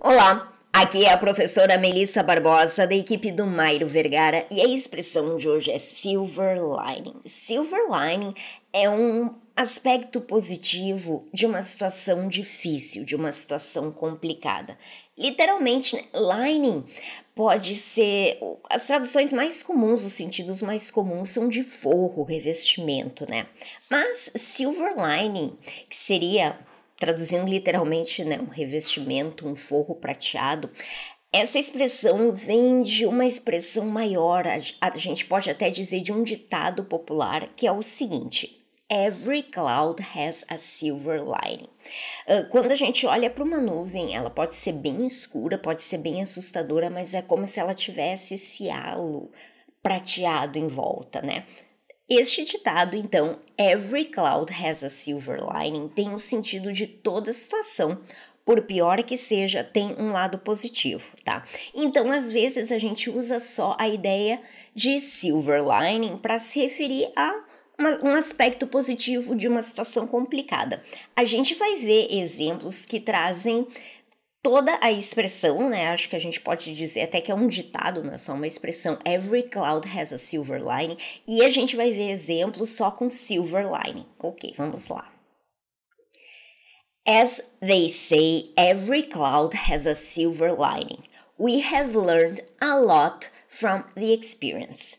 Olá, aqui é a professora Melissa Barbosa, da equipe do Mairo Vergara, e a expressão de hoje é silver lining. Silver lining é um aspecto positivo de uma situação difícil, de uma situação complicada. Literalmente, né, lining pode ser. As traduções mais comuns, os sentidos mais comuns são de forro, revestimento, né? Mas silver lining, que seria traduzindo literalmente, né, um revestimento, um forro prateado, essa expressão vem de uma expressão maior, a gente pode até dizer de um ditado popular, que é o seguinte: Every cloud has a silver lining. Uh, quando a gente olha para uma nuvem, ela pode ser bem escura, pode ser bem assustadora, mas é como se ela tivesse esse halo prateado em volta, né? Este ditado, então, every cloud has a silver lining, tem o um sentido de toda situação, por pior que seja, tem um lado positivo, tá? Então, às vezes a gente usa só a ideia de silver lining para se referir a uma, um aspecto positivo de uma situação complicada. A gente vai ver exemplos que trazem toda a expressão, né? Acho que a gente pode dizer até que é um ditado, não é só uma expressão. Every cloud has a silver lining. E a gente vai ver exemplos só com silver lining. Ok, vamos lá. As they say, every cloud has a silver lining. We have learned a lot from the experience.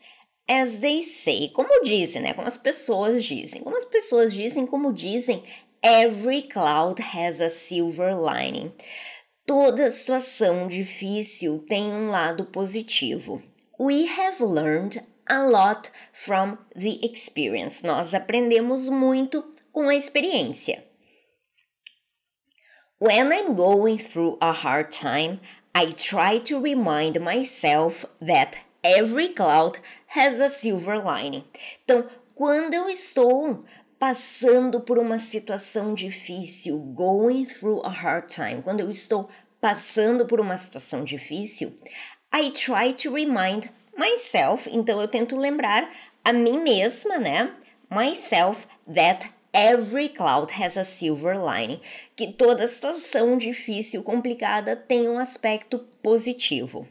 As they say, como dizem, né? Como as pessoas dizem. Como as pessoas dizem, como dizem, every cloud has a silver lining. Toda situação difícil tem um lado positivo. We have learned a lot from the experience. Nós aprendemos muito com a experiência. When I'm going through a hard time, I try to remind myself that every cloud has a silver lining. Então, quando eu estou passando por uma situação difícil, going through a hard time. Quando eu estou passando por uma situação difícil, I try to remind myself, então eu tento lembrar a mim mesma, né? Myself that every cloud has a silver lining, que toda situação difícil, complicada tem um aspecto positivo.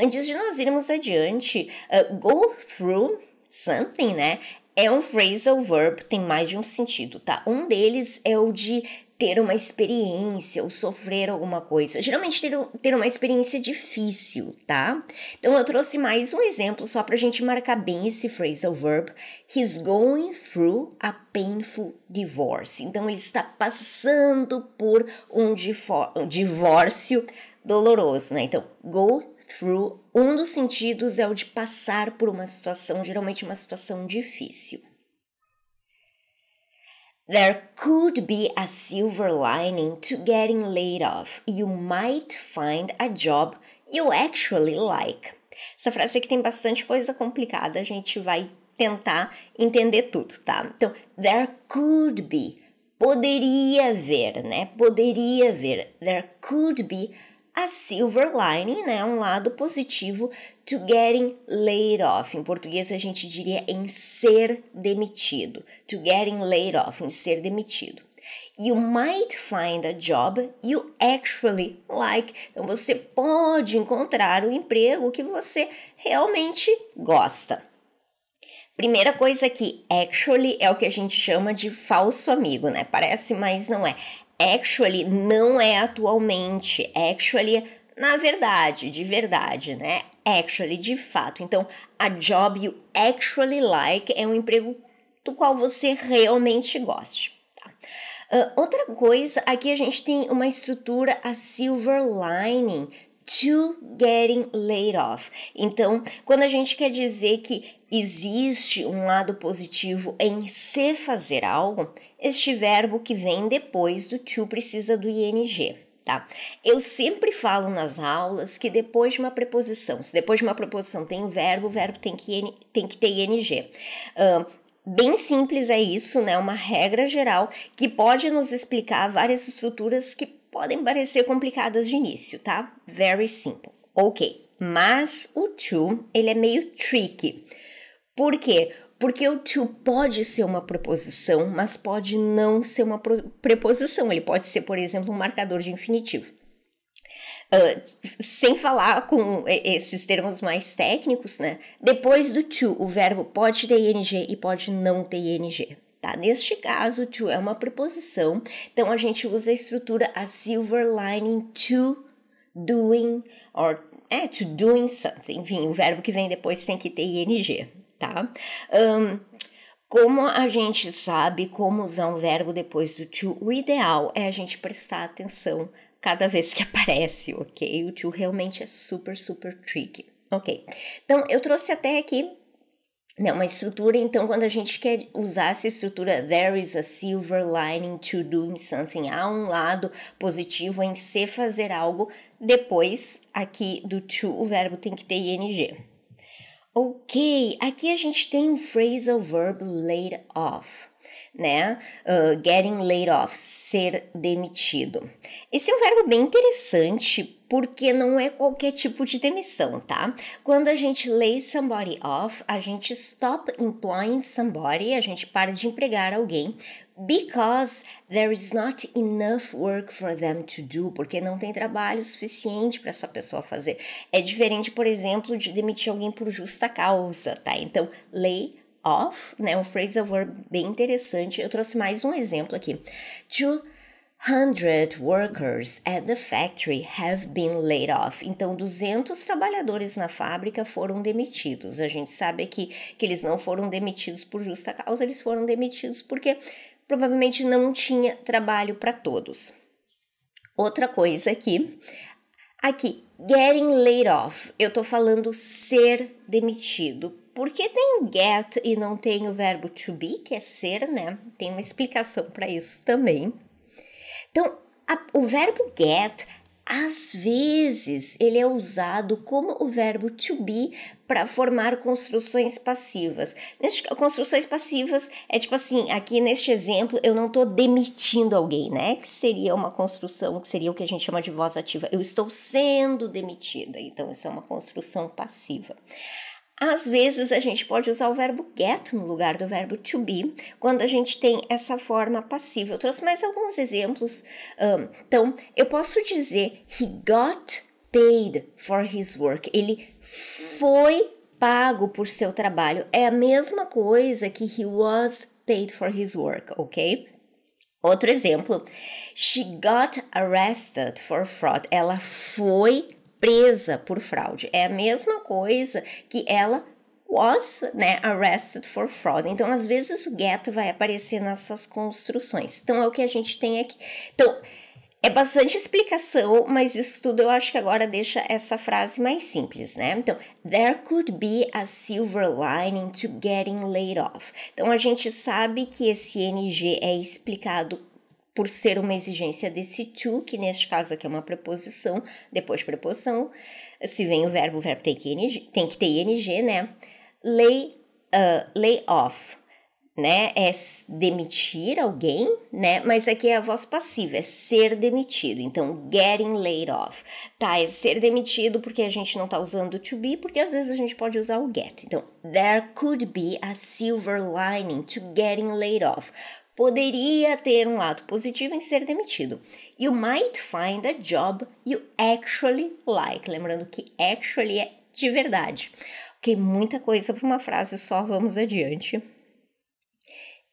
Antes de nós irmos adiante, uh, go through something, né? É um phrasal verb, tem mais de um sentido, tá? Um deles é o de ter uma experiência ou sofrer alguma coisa. Geralmente ter, ter uma experiência difícil, tá? Então eu trouxe mais um exemplo só pra gente marcar bem esse phrasal verb. He's going through a painful divorce. Então ele está passando por um divórcio doloroso, né? Então, go through, um dos sentidos é o de passar por uma situação, geralmente uma situação difícil. There could be a silver lining to getting laid off. You might find a job you actually like. Essa frase aqui tem bastante coisa complicada, a gente vai tentar entender tudo, tá? Então, there could be, poderia haver, né? Poderia haver, there could be a silver lining, né? Um lado positivo to getting laid off. Em português a gente diria em ser demitido. To getting laid off, em ser demitido. You might find a job you actually like. Então você pode encontrar o um emprego que você realmente gosta. Primeira coisa aqui, actually é o que a gente chama de falso amigo, né? Parece, mas não é. Actually não é atualmente. Actually, na verdade, de verdade, né? Actually, de fato. Então, a job you actually like é um emprego do qual você realmente goste. Tá? Uh, outra coisa, aqui a gente tem uma estrutura, a silver lining, to getting laid off. Então, quando a gente quer dizer que existe um lado positivo em se fazer algo, este verbo que vem depois do to precisa do ing. Tá? Eu sempre falo nas aulas que depois de uma preposição, se depois de uma preposição tem um verbo, o verbo tem que, tem que ter ing. bem simples é isso, né? Uma regra geral que pode nos explicar várias estruturas que podem parecer complicadas de início, tá? Very simple. Ok. Mas o to, ele é meio tricky. Por quê? Porque o to pode ser uma preposição, mas pode não ser uma preposição. Ele pode ser, por exemplo, um marcador de infinitivo. Uh, sem falar com esses termos mais técnicos, né? Depois do to, o verbo pode ter ing e pode não ter ing. Tá? Neste caso, to é uma preposição, então a gente usa a estrutura a silver lining to doing or é to doing something. Enfim, o verbo que vem depois tem que ter ing tá? Um, como a gente sabe como usar um verbo depois do to, o ideal é a gente prestar atenção cada vez que aparece, ok? O to realmente é super, super tricky, ok? Então, eu trouxe até aqui né, uma estrutura, então, quando a gente quer usar essa estrutura, there is a silver lining to doing something, há um lado positivo em se fazer algo, depois aqui do to, o verbo tem que ter ing, Ok, aqui a gente tem um phrasal verb laid off né? Uh, getting laid off, ser demitido. Esse é um verbo bem interessante porque não é qualquer tipo de demissão, tá? Quando a gente lay somebody off, a gente stop employing somebody, a gente para de empregar alguém because there is not enough work for them to do, porque não tem trabalho suficiente para essa pessoa fazer. É diferente, por exemplo, de demitir alguém por justa causa, tá? Então, lay of, né? Um phrasal verb bem interessante. Eu trouxe mais um exemplo aqui. 200 workers at the factory have been laid off. Então, 200 trabalhadores na fábrica foram demitidos. A gente sabe aqui que eles não foram demitidos por justa causa, eles foram demitidos porque provavelmente não tinha trabalho para todos. Outra coisa aqui, aqui, getting laid off. Eu tô falando ser demitido por que tem get e não tem o verbo to be, que é ser, né? Tem uma explicação para isso também. Então, a, o verbo get às vezes ele é usado como o verbo to be para formar construções passivas. Construções passivas é tipo assim, aqui neste exemplo eu não estou demitindo alguém, né? Que seria uma construção que seria o que a gente chama de voz ativa. Eu estou sendo demitida, então isso é uma construção passiva. Às vezes a gente pode usar o verbo get no lugar do verbo to be, quando a gente tem essa forma passiva. Eu trouxe mais alguns exemplos. Um, então, eu posso dizer he got paid for his work. Ele foi pago por seu trabalho. É a mesma coisa que he was paid for his work, ok? Outro exemplo. She got arrested for fraud. Ela foi presa por fraude. É a mesma coisa que ela was né, arrested for fraud. Então, às vezes, o get vai aparecer nessas construções. Então, é o que a gente tem aqui. Então, é bastante explicação, mas isso tudo eu acho que agora deixa essa frase mais simples, né? Então, there could be a silver lining to getting laid off. Então, a gente sabe que esse NG é explicado por ser uma exigência desse to, que neste caso aqui é uma preposição, depois preposição, se vem o verbo, o verbo tem que, ing, tem que ter ing, né? Lay, uh, lay off, né? É demitir alguém, né? Mas aqui é a voz passiva, é ser demitido. Então, getting laid off, tá? É ser demitido porque a gente não tá usando o to be, porque às vezes a gente pode usar o get. Então, there could be a silver lining to getting laid off poderia ter um lado positivo em ser demitido. You might find a job you actually like. Lembrando que actually é de verdade. Ok, muita coisa para uma frase só, vamos adiante.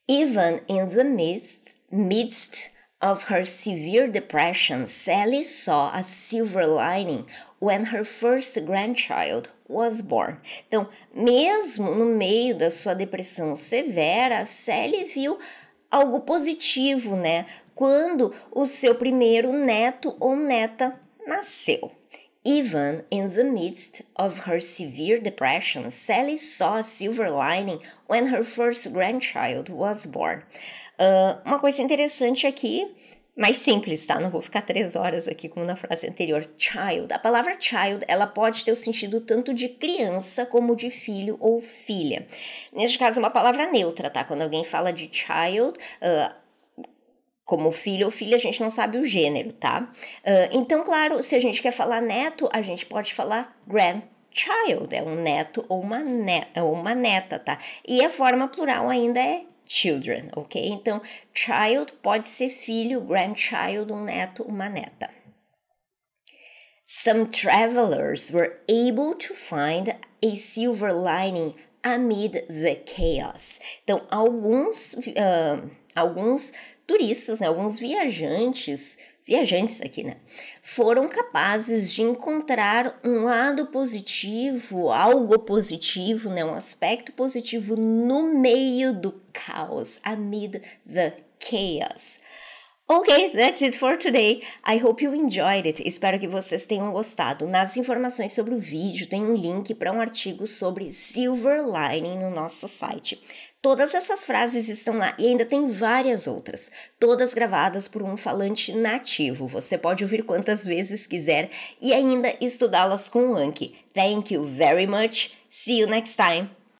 Even in the midst, midst of her severe depression, Sally saw a silver lining when her first grandchild was born. Então, mesmo no meio da sua depressão severa, Sally viu algo positivo, né? Quando o seu primeiro neto ou neta nasceu. Even in the midst of her severe depression, Sally saw a silver lining when her first grandchild was born. Uh, uma coisa interessante aqui mais simples, tá? Não vou ficar três horas aqui como na frase anterior. Child. A palavra child, ela pode ter o sentido tanto de criança como de filho ou filha. Neste caso, é uma palavra neutra, tá? Quando alguém fala de child, uh, como filho ou filha, a gente não sabe o gênero, tá? Uh, então, claro, se a gente quer falar neto, a gente pode falar grandchild, é um neto ou uma, é uma neta, tá? E a forma plural ainda é children, ok? Então, child pode ser filho, grandchild, um neto, uma neta. Some travelers were able to find a silver lining amid the chaos. Então, alguns, uh, alguns turistas, né, alguns viajantes viajantes aqui, né? Foram capazes de encontrar um lado positivo, algo positivo, né? Um aspecto positivo no meio do caos, amid the chaos. Ok, that's it for today. I hope you enjoyed it. Espero que vocês tenham gostado. Nas informações sobre o vídeo tem um link para um artigo sobre silver lining no nosso site. Todas essas frases estão lá e ainda tem várias outras, todas gravadas por um falante nativo. Você pode ouvir quantas vezes quiser e ainda estudá-las com o Anki. Thank you very much. See you next time.